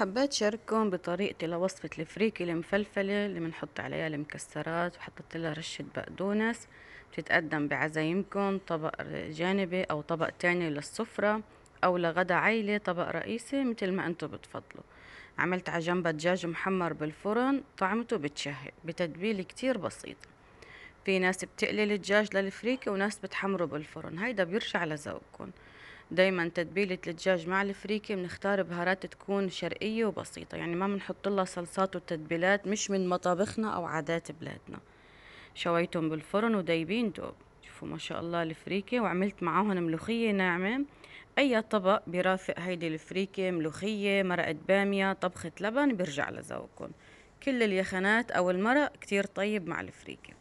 حبيت شارككم بطريقتي لوصفة الفريكي المفلفلة اللي بنحط عليها المكسرات وحطت لها رشة بقدونس بتتقدم بعزايمكم طبق جانبي أو طبق تاني للسفرة أو لغدا عيلة طبق رئيسي مثل ما انتم بتفضلوا عملت على جنبها دجاج محمر بالفرن طعمته بتشهي بتتبيل كتير بسيط في ناس بتقلي الدجاج للفريكي وناس بتحمره بالفرن هيدا بيرجع لذوقكم دايما تتبيلة الدجاج مع الفريكة بنختار بهارات تكون شرقية وبسيطة يعني ما بنحط لها صلصات وتتبيلات مش من مطابخنا أو عادات بلادنا شويتهم بالفرن ودايبين دوب شوفوا ما شاء الله الفريكة وعملت معاهم ملوخية ناعمة أي طبق برافق هيدي الفريكة ملوخية مرقة بامية طبخة لبن برجع لذوقكم كل اليخنات أو المرق كتير طيب مع الفريكة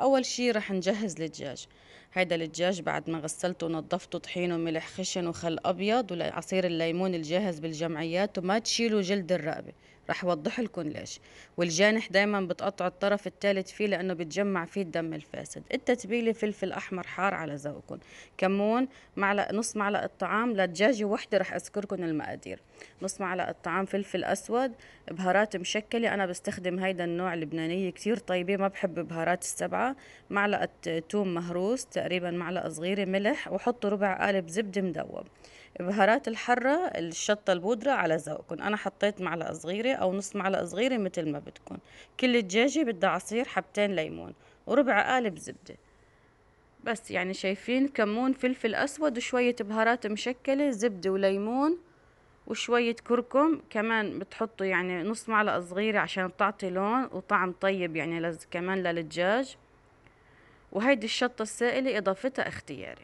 أول شي رح نجهز الدجاج هيدا الدجاج بعد ما غسلته ونظفته طحين وملح خشن وخل أبيض وعصير الليمون الجاهز بالجمعيات وما تشيلوا جلد الرقبة رح اوضح لكم ليش والجانح دائما بتقطعوا الطرف الثالث فيه لانه بتجمع فيه الدم الفاسد التتبيله فلفل احمر حار على ذوقكم كمون معلق نص معلقه طعام لدجاجه وحده رح اذكركم المقادير نص معلقه طعام فلفل اسود بهارات مشكله انا بستخدم هيدا النوع اللبنانيه كثير طيبه ما بحب بهارات السبعه معلقه توم مهروس تقريبا معلقه صغيره ملح وحطوا ربع قالب زبده مدوب بهارات الحرة الشطة البودرة على ذوقكم أنا حطيت معلقة صغيرة أو نص معلقة صغيرة مثل ما بدكم كل دجاجة بدها عصير حبتين ليمون وربع قالب زبدة بس يعني شايفين كمون فلفل أسود وشوية بهارات مشكلة زبدة وليمون وشوية كركم كمان بتحطوا يعني نص معلقة صغيرة عشان تعطي لون وطعم طيب يعني لز كمان للدجاج وهيدي الشطة السائلة إضافتها اختياري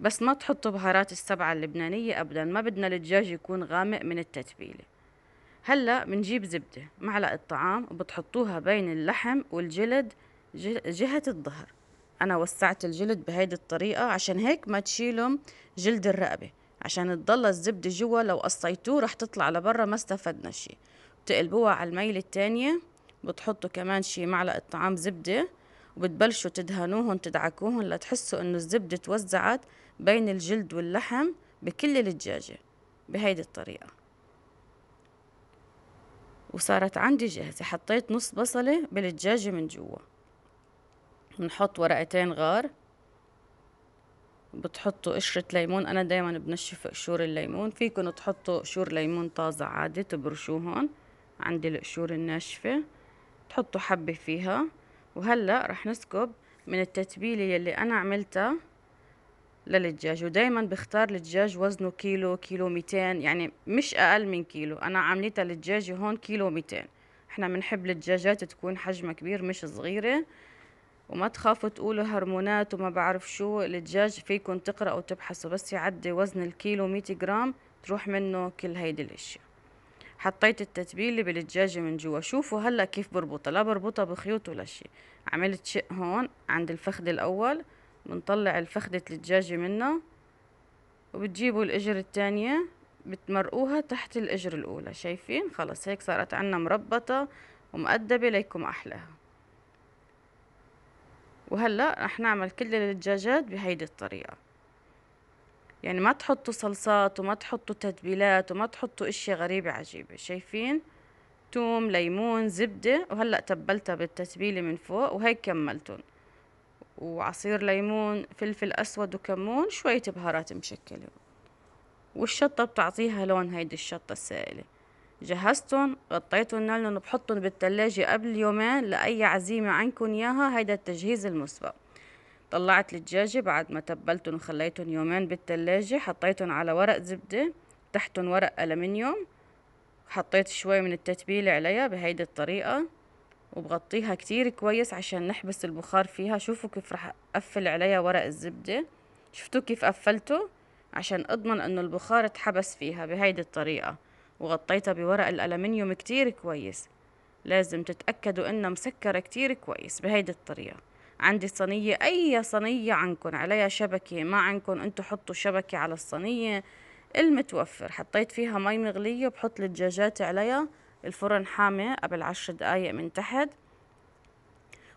بس ما تحطوا بهارات السبعة اللبنانية أبدا ما بدنا الدجاج يكون غامق من التتبيلة هلا بنجيب زبدة معلقة طعام وبتحطوها بين اللحم والجلد جهة الظهر أنا وسعت الجلد بهيدي الطريقة عشان هيك ما تشيلهم جلد الرقبة عشان تضل الزبدة جوا لو قصيتوه رح تطلع لبرا ما استفدنا شي بتقلبوها على الميلة التانية بتحطوا كمان شي معلقة طعام زبدة وبتبلشوا تدهنوهم تدعكوهم لتحسوا انه الزبدة توزعت بين الجلد واللحم بكل الدجاجة بهيدي الطريقة وصارت عندي جاهزة حطيت نص بصلة بالدجاجة من جوا بنحط ورقتين غار بتحطوا قشرة ليمون أنا دايما بنشف قشور الليمون فيكن تحطوا قشور ليمون طازة عادي تبرشوهن عندي القشور الناشفة تحطوا حبة فيها وهلأ رح نسكب من التتبيلة يلي أنا عملتها للدجاج ودايما بختار الدجاج وزنه كيلو كيلو ميتين يعني مش اقل من كيلو انا عملتها للدجاج هون كيلو ميتين احنا بنحب الدجاجات تكون حجمها كبير مش صغيره وما تخافوا تقولوا هرمونات وما بعرف شو الدجاج فيكم تقرأوا وتبحثوا بس يعدي وزن الكيلو 100 جرام تروح منه كل هيدي الاشياء حطيت التتبيله بالدجاجه من جوا شوفوا هلا كيف بربطها لا بربطها بخيوط ولا شيء عملت شق هون عند الفخذ الاول بنطلع الفخدة الدجاجة منها وبتجيبوا الإجر التانية بتمرقوها تحت الإجر الأولى شايفين خلص هيك صارت عنا مربطة ومؤدبة ليكم أحلاها وهلأ رح نعمل كل الدجاجات بهيدي الطريقة يعني ما تحطوا صلصات وما تحطوا تتبيلات وما تحطوا اشياء غريبة عجيبة شايفين توم ليمون زبدة وهلأ تبلتها بالتتبيلة من فوق وهيك كملتهم وعصير ليمون فلفل أسود وكمون شوية بهارات مشكلة والشطة بتعطيها لون هيدي الشطة السائلة جهزتن غطيتن نالن بحطن بالتلاجة قبل يومين لأي عزيمة عندكن ياها هيدا التجهيز المسبق طلعت الدجاجة بعد ما تبلتن وخليتن يومين بالتلاجة حطيتن على ورق زبدة تحتن ورق ألمنيوم حطيت شوي من التتبيلة عليها بهيدي الطريقة وبغطيها كتير كويس عشان نحبس البخار فيها شوفوا كيف راح اقفل عليها ورق الزبدة شفتوا كيف قفلته عشان اضمن انه البخار اتحبس فيها بهيدي الطريقة وغطيتها بورق الالمنيوم كتير كويس لازم تتأكدوا انها مسكرة كتير كويس بهيدي الطريقة عندي صينية اي صينية عنكن عليها شبكة ما عنكن انتو حطوا شبكة على الصينية المتوفر حطيت فيها مي مغلية وبحط الدجاجات عليها الفرن حامي قبل عشر دقايق من تحت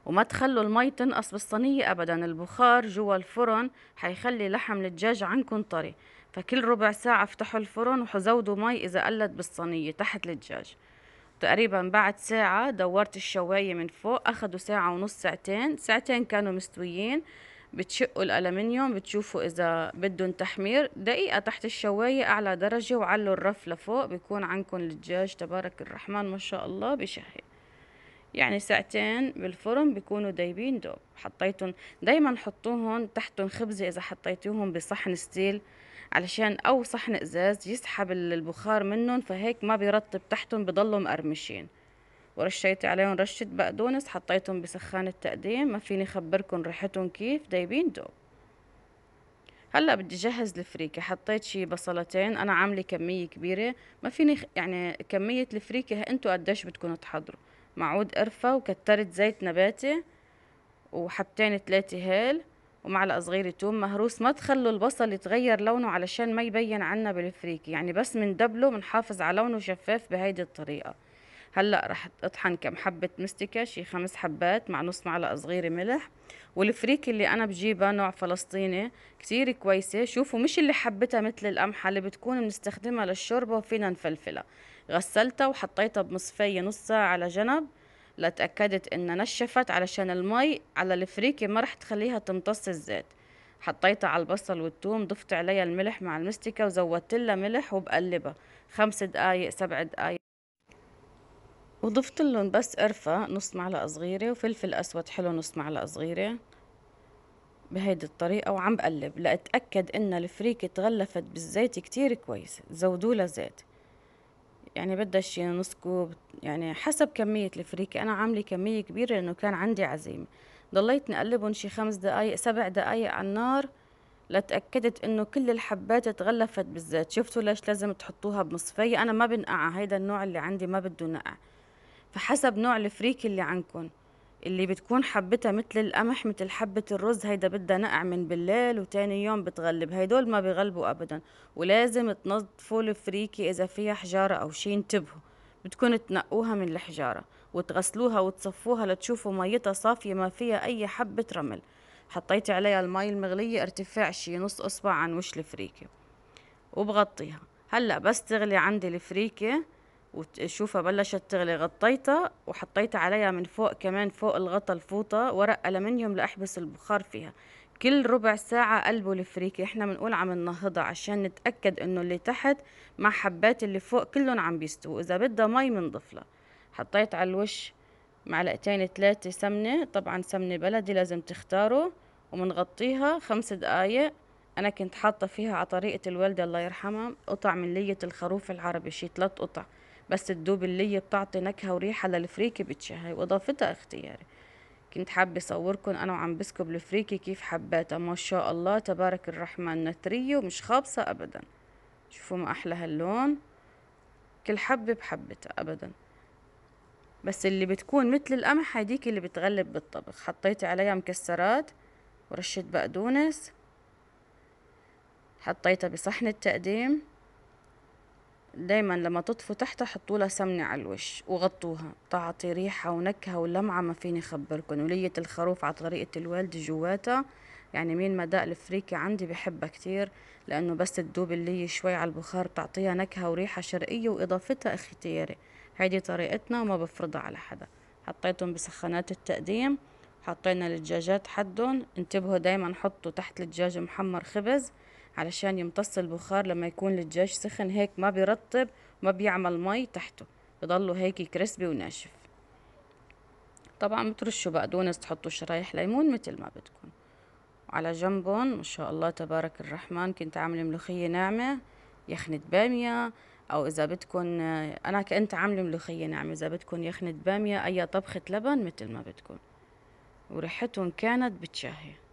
وما تخلوا المي تنقص بالصينية أبدا البخار جوا الفرن حيخلي لحم الدجاج عنكم طري فكل ربع ساعة افتحوا الفرن وحزودوا مي إذا قلت بالصينية تحت الدجاج تقريبا بعد ساعة دورت الشواية من فوق أخدوا ساعة ونص ساعتين ساعتين كانوا مستويين بتشقوا الالمنيوم بتشوفوا اذا بدهم تحمير دقيقه تحت الشوايه اعلى درجه وعلوا الرف لفوق بيكون عندكم الدجاج تبارك الرحمن ما شاء الله بشهي يعني ساعتين بالفرن بيكونوا دايبين دوب حطيتهم دايما حطوهم تحتهم خبزة اذا حطيتوهم بصحن ستيل علشان او صحن ازاز يسحب البخار منهم فهيك ما بيرطب تحتهم بضلوا مقرمشين ورشيت عليهم رشة بقدونس حطيتهم بسخان التقديم ما فيني خبركم ريحتهم كيف دايبين دوب هلا بدي جهز الفريكة حطيت شي بصلتين انا عاملة كمية كبيرة ما فيني يعني كمية الفريكة انتوا قديش بدكم تحضروا معود قرفة وكترت زيت نباتي وحبتين ثلاثة هيل ومعلقة صغيرة توم مهروس ما تخلوا البصل يتغير لونه علشان ما يبين عنا بالفريكة يعني بس دبله بنحافظ على لونه شفاف بهيدي الطريقة هلا رح اطحن كم حبه مستكه شي خمس حبات مع نص معلقه صغيره ملح والفريك اللي انا بجيبها نوع فلسطيني كتير كويسه شوفوا مش اللي حبتها مثل القمحه اللي بتكون بنستخدمها للشوربه وفينا نفلفلها غسلتها وحطيتها بمصفيه نص ساعه على جنب لتأكدت انها نشفت علشان المي على الفريكة ما رح تخليها تمتص الزيت حطيتها على البصل والثوم ضفت عليها الملح مع المستكة وزودت لها ملح وبقلبها خمس دقايق سبع دقايق وضفت لهم بس قرفة نص معلقة صغيرة وفلفل أسود حلو نص معلقة صغيرة بهيدي الطريقة وعم بقلب لأتأكد إن الفريكة تغلفت بالزيت كتير كويس زودوا له زيت يعني بدها شي نص كوب يعني حسب كمية الفريكة أنا عاملة كمية كبيرة لأنه كان عندي عزيمة ضليت نقلبهم شي خمس دقايق سبع دقايق على النار لتأكدت إنه كل الحبات تغلفت بالزيت شفتوا ليش لازم تحطوها بمصفية أنا ما بنقعها هيدا النوع اللي عندي ما بده نقع فحسب نوع الفريك اللي عندكم اللي بتكون حبتها مثل القمح مثل حبة الرز هيدا بدها نقع من بالليل وتاني يوم بتغلب هيدول ما بيغلبوا أبدا ولازم تنظفوا الفريكي إذا فيها حجارة أو شي انتبهوا بتكون تنقوها من الحجارة وتغسلوها وتصفوها لتشوفوا ميتها صافية ما فيها أي حبة رمل حطيت عليها المي المغلية ارتفاع شي نص إصبع عن وش الفريكة وبغطيها هلأ بس تغلي عندي الفريكة وتشوفها بلشت تغلي غطيتها وحطيت عليها من فوق كمان فوق الغطا الفوطة ورق ألمنيوم لأحبس البخار فيها كل ربع ساعة قلبه الفريكة احنا بنقول عم ننهضها عشان نتأكد انه اللي تحت مع حبات اللي فوق كلهم عم بيستووا اذا بدها مي بنضيفلها حطيت على الوش معلقتين ثلاثة سمنة طبعا سمنة بلدي لازم تختاره ومنغطيها خمس دقايق انا كنت حاطة فيها على طريقة الوالدة الله يرحمها قطع من لية الخروف العربي شي ثلاث قطع بس الدوب اللي بتعطي نكهة وريحة للفريكة بتشهي وإضافتها اختياري كنت حابة أصوركم أنا وعم بسكب الفريكة كيف حبيتها ما شاء الله تبارك الرحمن نترية ومش خابصة أبدا شوفوا ما أحلى هاللون كل حبة بحبتها أبدا بس اللي بتكون مثل القمح هيديك اللي بتغلب بالطبخ حطيت عليها مكسرات ورشة بقدونس حطيتها بصحن التقديم دايما لما تطفو تحت حطوا لها سمنة على الوش وغطوها تعطي ريحة ونكهة ولمعة ما فيني خبركن ولية الخروف على طريقة الوالد جواتها يعني مين ما داق الفريكة عندي بحبها كتير لأنه بس تدوب اللي شوي على البخار تعطيها نكهة وريحة شرقية وإضافتها اختياري هيدي طريقتنا وما بفرضها على حدا حطيتهم بسخانات التقديم حطينا الدجاجات حدهم انتبهوا دايما حطوا تحت الدجاج محمر خبز علشان يمتص البخار لما يكون الدجاج سخن هيك ما بيرطب ما بيعمل مي تحته بضله هيك كريسبي وناشف طبعا بترشوا بقدونس تحطوا شرايح ليمون مثل ما بدكم وعلى جنبهم ما شاء الله تبارك الرحمن كنت عامله ملوخيه ناعمه يخنة باميه او اذا بدكم انا كنت عامله ملوخيه ناعمه اذا بدكم يخنة باميه اي طبخه لبن مثل ما بدكم وريحتهم كانت بتشهي